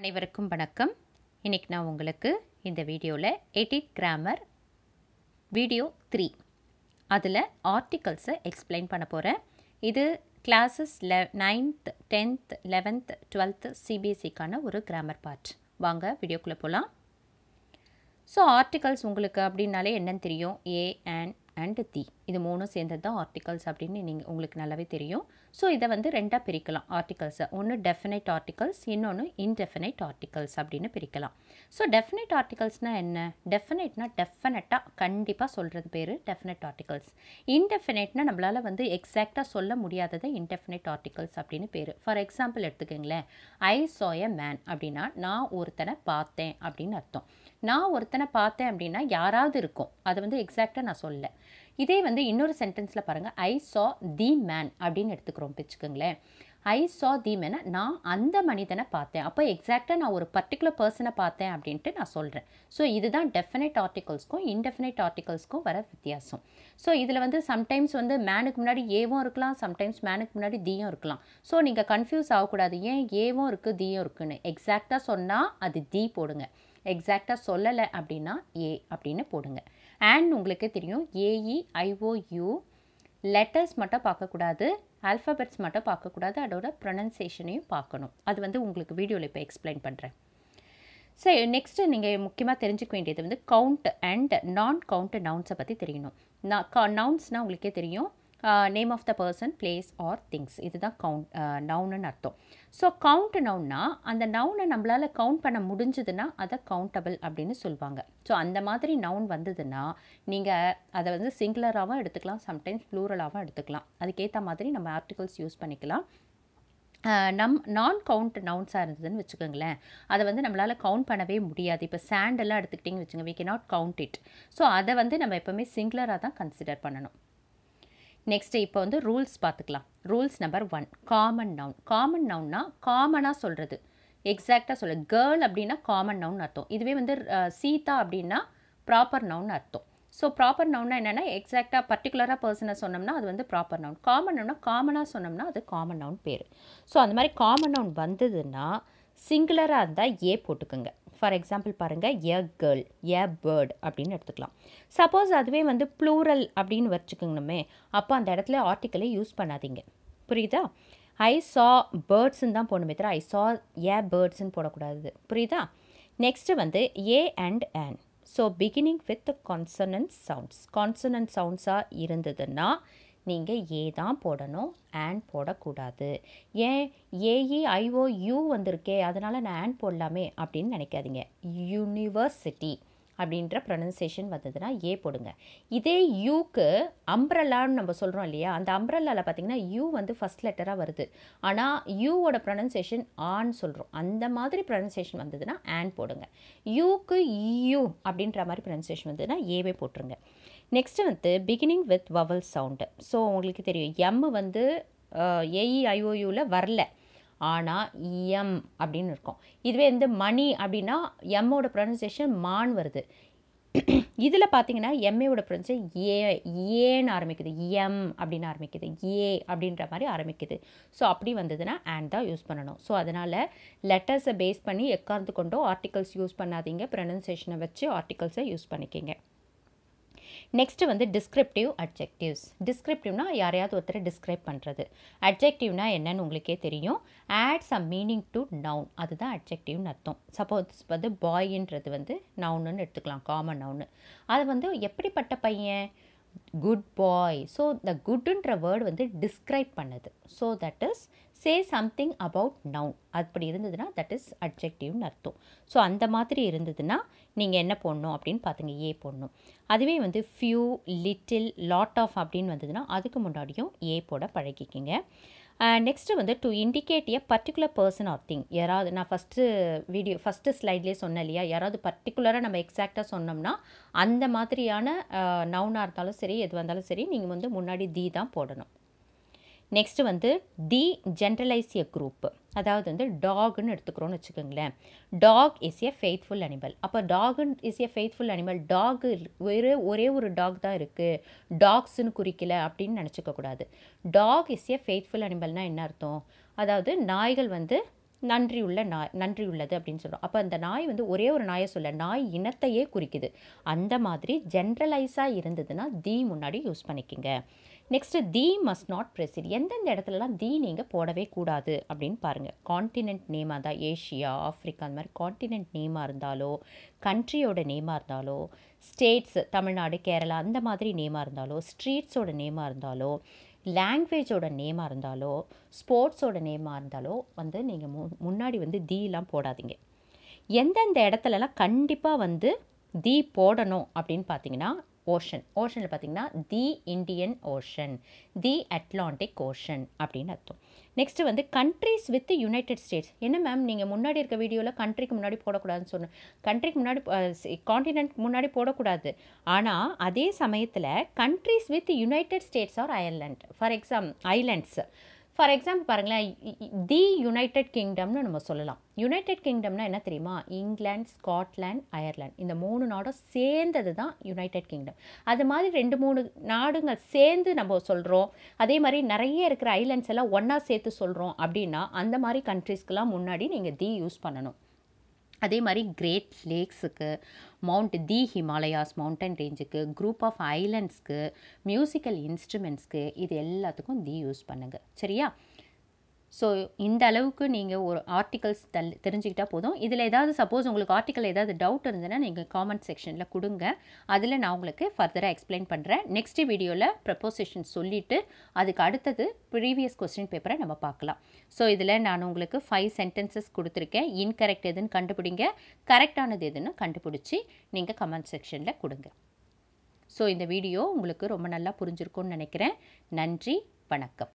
அனைவருக்கும் வணக்கம் இன்றைக்கி நான் உங்களுக்கு இந்த வீடியோவில் எடிட் கிராமர் வீடியோ த்ரீ அதில் ஆர்டிகல்ஸை எக்ஸ்பிளைன் பண்ண போகிறேன் இது கிளாஸஸ் லெ நைன்த் டென்த் லெவன்த் டுவெல்த் சிபிஎஸ்சிக்கான ஒரு கிராமர் பார்ட் வாங்க வீடியோக்குள்ளே போகலாம் ஸோ ஆர்டிகல்ஸ் உங்களுக்கு அப்படின்னாலே என்னென்னு தெரியும் ஏ அண்ட் அண்ட் தி இது மூணும் சேர்ந்தது தான் ஆர்டிகல்ஸ் அப்படின்னு நீங்கள் உங்களுக்கு நல்லாவே தெரியும் ஸோ இதை வந்து ரெண்டாக பிரிக்கலாம் ஆர்டிகல்ஸை ஒன்று டெஃபினைட் ஆர்டிகல்ஸ் இன்னொன்று இன்டெஃபினைட் ஆர்டிகல்ஸ் அப்படின்னு பிரிக்கலாம் ஸோ டெஃபினைட் ஆர்டிகல்ஸ்னால் என்ன டெஃபினைட்னா டெஃபினட்டாக கண்டிப்பாக சொல்கிறது பேர் டெஃபினட் ஆர்டிகல்ஸ் இன்டெஃபினைட்னா நம்மளால் வந்து எக்ஸாக்டாக சொல்ல முடியாததை இன்டெஃபினைட் ஆர்டிகல்ஸ் அப்படின்னு பேர் ஃபார் எக்ஸாம்பிள் எடுத்துக்கோங்களேன் ஐ சோ எ மேன் அப்படின்னா நான் ஒருத்தனை பார்த்தேன் அப்படின்னு அர்த்தம் நான் ஒருத்தனை பார்த்தேன் அப்படின்னா யாராவது இருக்கும் அதை வந்து எக்ஸாக்டாக நான் சொல்லலை இதே வந்து இன்னொரு சென்டென்ஸில் பாருங்கள் ஐ சா தி மேன் அப்படின்னு எடுத்துக்கிறோம் பிச்சுக்கோங்களேன் ஐ சா தி மேனை நான் அந்த மனிதனை பார்த்தேன் அப்போ எக்ஸாக்டாக நான் ஒரு பர்டிகுலர் பர்சனை பார்த்தேன் அப்படின்ட்டு நான் சொல்கிறேன் ஸோ இதுதான் டெஃபினைட் ஆர்டிகல்ஸ்க்கும் இன்டெஃபினைட் ஆர்டிகல்ஸ்க்கும் வர வித்தியாசம் ஸோ இதில் வந்து சம்டைம்ஸ் வந்து மேனுக்கு முன்னாடி ஏவும் இருக்கலாம் சம்டைம்ஸ் மேனுக்கு முன்னாடி தீயும் இருக்கலாம் ஸோ நீங்கள் கன்ஃபியூஸ் ஆகக்கூடாது ஏன் ஏவும் இருக்குது தீயும் இருக்குன்னு எக்ஸாக்டாக சொன்னால் அது தீ போடுங்க எக்ஸாக்டாக சொல்லலை அப்படின்னா ஏ அப்படின்னு போடுங்க அண்ட் உங்களுக்கு தெரியும் ஏஇ ஐஓயூ லெட்டர்ஸ் மட்டும் பார்க்கக்கூடாது ஆல்ஃபபெட்ஸ் மட்டும் பார்க்கக்கூடாது அதோட ப்ரொனன்சியேஷனையும் பார்க்கணும் அது வந்து உங்களுக்கு வீடியோவில் இப்போ எக்ஸ்பிளைன் பண்ணுறேன் சரி நெக்ஸ்ட்டு நீங்கள் முக்கியமாக தெரிஞ்சுக்க வேண்டியது வந்து கவுண்ட் அண்ட் நான் கவுண்ட் நவுன்ஸை பற்றி தெரியணும் நான் கா நவுன்ஸ்னால் உங்களுக்கே தெரியும் name of the person place or things இதுதான் கவுண்ட் நவுனுன்னு அர்த்தம் ஸோ கவுண்ட் நவுன்னா அந்த நவுனை நம்மளால் கவுண்ட் பண்ண முடிஞ்சதுன்னா அதை கவுண்டபிள் அப்படின்னு சொல்லுவாங்க ஸோ அந்த மாதிரி நவுன் வந்ததுன்னா நீங்கள் அதை வந்து சிங்குலராகவும் எடுத்துக்கலாம் சம்டைம்ஸ் ப்ளூரலாகவும் எடுத்துக்கலாம் அதுக்கேற்ற மாதிரி நம்ம ஆர்டிகல்ஸ் யூஸ் பண்ணிக்கலாம் நம் நான் கவுண்ட் நவுன்ஸாக இருந்ததுன்னு வச்சுக்கோங்களேன் அதை வந்து நம்மளால் கவுண்ட் பண்ணவே முடியாது இப்போ சாண்டெல்லாம் எடுத்துக்கிட்டிங்கன்னு வச்சுக்கோங்க we can not count it so அதை வந்து நம்ம எப்போவுமே சிங்குலராக தான் கன்சிடர் பண்ணணும் நெக்ஸ்ட்டு இப்போ வந்து ரூல்ஸ் பார்த்துக்கலாம் rules number one common noun common நவுன்னா காமனாக சொல்கிறது எக்ஸாக்டாக சொல்ல கேர்ள் அப்படின்னா காமன் நவுன் அர்த்தம் இதுவே வந்து சீதா அப்படின்னா ப்ராப்பர் நவுன் அர்த்தம் ஸோ ப்ராப்பர் நவுன்னா என்னென்னா எக்ஸாக்டாக பர்டிகுலராக பர்சனை சொன்னோம்னா அது வந்து ப்ராப்பர் நவுன் காமன் நவுனா காமனாக சொன்னோம்னா அது காமன் நவுன் பேர் ஸோ அந்த மாதிரி காமன் நவுன் வந்ததுன்னா சிங்குலராக இருந்தால் ஏ போட்டுக்குங்க ஃபார் எக்ஸாம்பிள் பாருங்கள் எ கேர்ள் ஏ பேர்ட் அப்படின்னு எடுத்துக்கலாம் சப்போஸ் அதுவே வந்து ப்ளூரல் அப்படின்னு வச்சுக்கணுமே அப்போ அந்த இடத்துல ஆர்டிக்கலை யூஸ் பண்ணாதீங்க புரியுதா ஐ சா பேர்ட்ஸ்ன்னு தான் போடணுமே தவிர ஐ சா ஏ பேர்ட்ஸ்ன்னு போடக்கூடாது புரியுதா நெக்ஸ்ட்டு வந்து a and and so beginning with consonant sounds consonant சவுண்ட்ஸாக இருந்ததுன்னா நீங்கள் ஏ தான் போடணும் ஆன் போடக்கூடாது ஏன் ஏஇ ஐஓ யூ வந்திருக்கே அதனால் நான் ஆன் போடலாமே அப்படின்னு நினைக்காதீங்க யூனிவர்சிட்டி அப்படின்ற ப்ரொனன்சியேஷன் வந்ததுன்னா ஏ போடுங்க இதே யூக்கு அம்ப்ரல்லான்னு நம்ம சொல்கிறோம் இல்லையா அந்த அம்ப்ரல்லாவில் பார்த்திங்கன்னா யூ வந்து ஃபஸ்ட் லெட்டராக வருது ஆனால் யூவோட ப்ரொனன்சியேஷன் ஆன் சொல்கிறோம் அந்த மாதிரி ப்ரொனன்சியேஷன் வந்ததுன்னா ஆன் போடுங்க யூக்கு யூ அப்படின்ற மாதிரி ப்ரொனன்சியேஷன் வந்ததுன்னா ஏவே போட்டுருங்க நெக்ஸ்ட்டு வந்து beginning with vowel sound so உங்களுக்கு தெரியும் எம் வந்து ஏஇஐஓயூவில் e வரல ஆனால் எம் அப்படின்னு இருக்கும் இதுவே இந்த மணி அப்படின்னா எம்மோட ப்ரொனன்சியேஷன் மான் வருது இதில் பார்த்தீங்கன்னா எம்ஏவோட ப்ரொனன்சியேஷன் ஏ ஏன்னு ஆரம்பிக்குது எம் அப்படின்னு ஆரம்பிக்குது ஏ அப்படின்ற மாதிரி ஆரம்பிக்குது ஸோ அப்படி வந்ததுன்னா ஆண்ட் தான் யூஸ் பண்ணணும் ஸோ அதனால் லெட்டர்ஸை பேஸ் பண்ணி எக்கார்ந்து கொண்டோ ஆர்டிகல்ஸ் யூஸ் பண்ணாதீங்க ப்ரொனன்சியேஷனை வச்சு ஆர்டிகல்ஸை யூஸ் பண்ணிக்கிங்க நெக்ஸ்ட் வந்து டிஸ்கிரிப்டிவ் அட்ஜெக்டிவ்ஸ் டிஸ்கிரிப்டிவ்னா யாரையாவது ஒருத்தரை டிஸ்கிரைப் பண்ணுறது அட்ஜெக்டிவ்னா என்னன்னு உங்களுக்கே தெரியும் add some meaning to noun அதுதான் அட்ஜெக்டிவ்னு அர்த்தம் சப்போஸ் வந்து பாயின்றது வந்து நவுன்னு எடுத்துக்கலாம் காமன் நவுன்னு அது வந்து எப்படிப்பட்ட பையன் குட் பாய் ஸோ த குட்டுன்ற வேர்ட் வந்து டிஸ்கிரைப் பண்ணுது so that is say something about noun அப்படி இருந்ததுன்னா தட் இஸ் அப்ஜெக்டிவ்னு அர்த்தம் ஸோ அந்த மாதிரி இருந்ததுன்னா நீங்கள் என்ன பண்ணணும் அப்படின்னு பார்த்துங்க ஏ போடணும் அதுவே வந்து ஃபியூ லிட்டில் லாட் ஆஃப் அப்படின்னு வந்ததுன்னா அதுக்கு முன்னாடியும் ஏ போட பழகிக்கிங்க நெக்ஸ்ட்டு வந்து to indicate a particular person or thing யாராவது நான் ஃபஸ்ட்டு வீடியோ ஃபஸ்ட்டு ஸ்லைட்லேயே சொன்னேன் இல்லையா யாராவது பர்டிகுலராக நம்ம எக்ஸாக்டாக சொன்னோம்னா அந்த மாதிரியான நவுனாக இருந்தாலும் சரி எதுவாக இருந்தாலும் சரி நீங்கள் வந்து முன்னாடி தி தான் போடணும் நெக்ஸ்ட்டு வந்து தி ஜென்ரலைஸ் எ குரூப்பு அதாவது வந்து டாக்னு எடுத்துக்கிறோன்னு வச்சுக்கோங்களேன் dog is a faithful animal அப்போ dog is a faithful animal dog ஒரே ஒரே ஒரு டாக் தான் இருக்குது டாக்ஸ்னு குறிக்கல அப்படின்னு நினச்சிக்கக்கூடாது டாக் இஸ் ஏ ஃபெய்த்ஃபுல் அனிமல்னால் என்ன அர்த்தம் அதாவது நாய்கள் வந்து நன்றி உள்ள நாய் நன்றி உள்ளது அப்படின்னு சொல்கிறோம் அப்போ அந்த நாய் வந்து ஒரே ஒரு நாயை சொல்ல நாய் இனத்தையே குறிக்குது அந்த மாதிரி ஜென்ரலைஸாக இருந்ததுன்னா தீ முன்னாடி யூஸ் பண்ணிக்கிங்க next the must not precede எந்தெந்த இடத்துலலாம் தி நீங்கள் போடவே கூடாது அப்படின்னு பாருங்கள் கான்டினென்ட் நேமாக தான் ஏஷியா ஆஃப்ரிக்கா அந்த மாதிரி கான்டினென்ட் நேமாக இருந்தாலோ கண்ட்ரியோட நேமாக இருந்தாலோ ஸ்டேட்ஸ் தமிழ்நாடு கேரளா அந்த மாதிரி நேமாக இருந்தாலோ ஸ்ட்ரீட்ஸோட நேமாக இருந்தாலோ லாங்குவேஜோட நேமாக இருந்தாலோ ஸ்போர்ட்ஸோட நேமாக இருந்தாலோ வந்து நீங்கள் மு முன்னாடி வந்து தீலாம் போடாதீங்க எந்தெந்த இடத்துலலாம் கண்டிப்பாக வந்து தீ போடணும் அப்படின்னு பார்த்தீங்கன்னா ஓஷன் ஓஷனில் பார்த்தீங்கன்னா the Indian ocean the Atlantic ocean அப்படின்னு அர்த்தம் நெக்ஸ்ட்டு வந்து கண்ட்ரிஸ் வித் யுனைடெட் ஸ்டேட்ஸ் என்ன மேம் நீங்கள் முன்னாடி இருக்க வீடியோவில் கண்ட்ரிக்கு முன்னாடி போடக்கூடாதுன்னு சொன்னேன் கண்ட்ரிக்கு முன்னாடி காண்டினென்ட் முன்னாடி போடக்கூடாது ஆனால் அதே சமயத்தில் countries with United States or Ireland for exam islands for example பாருங்களேன் தி யுனைடெட் கிங்டம்னு நம்ம சொல்லலாம் யுனைடெட் கிங்டம்னா என்ன தெரியுமா இங்கிலாந்து ஸ்காட்லாண்ட் அயர்லாண்ட் இந்த மூணு நாடும் சேர்ந்தது தான் யுனைடெட் கிங்டம் அது மாதிரி ரெண்டு மூணு நாடுங்கள் சேர்ந்து நம்ம சொல்கிறோம் அதே மாதிரி நிறைய இருக்கிற ஐலாண்ட்ஸ் எல்லாம் ஒன்றா சேர்த்து சொல்கிறோம் அப்படின்னா அந்த மாதிரி கண்ட்ரீஸ்க்கெலாம் முன்னாடி நீங்கள் தி யூஸ் பண்ணணும் அதே மாதிரி கிரேட் லேக்ஸுக்கு மவுண்ட் தி ஹிமாலயாஸ் மவுண்டன் ரேஞ்சுக்கு குரூப் ஆஃப் ஐலண்ட்ஸ்க்கு மியூசிக்கல் இன்ஸ்ட்ருமெண்ட்ஸ்க்கு இது எல்லாத்துக்கும் தி யூஸ் பண்ணுங்கள் சரியா ஸோ இந்த அளவுக்கு நீங்கள் ஒரு ஆர்டிகல்ஸ் தல் தெரிஞ்சுக்கிட்டால் போதும் இதில் ஏதாவது சப்போஸ் உங்களுக்கு ஆர்டிக்கல் ஏதாவது டவுட் இருந்ததுன்னா நீங்கள் காமெண்ட் செக்ஷனில் கொடுங்க அதில் நான் உங்களுக்கு ஃபர்தராக எக்ஸ்பிளைன் பண்ணுறேன் நெக்ஸ்ட் வீடியோவில் ப்ரப்போசிஷன் சொல்லிவிட்டு அதுக்கு அடுத்தது ப்ரீவியஸ் கொஸ்டின் பேப்பரை நம்ம பார்க்கலாம் ஸோ இதில் நான் உங்களுக்கு ஃபைவ் சென்டென்சஸ் கொடுத்துருக்கேன் இன்கரெக்ட் எதுன்னு கண்டுபிடிங்க கரெக்டானது எதுன்னு கண்டுபிடிச்சி நீங்கள் கமெண்ட் செக்ஷனில் கொடுங்க ஸோ இந்த வீடியோ உங்களுக்கு ரொம்ப நல்லா புரிஞ்சிருக்கும்னு நினைக்கிறேன் நன்றி வணக்கம்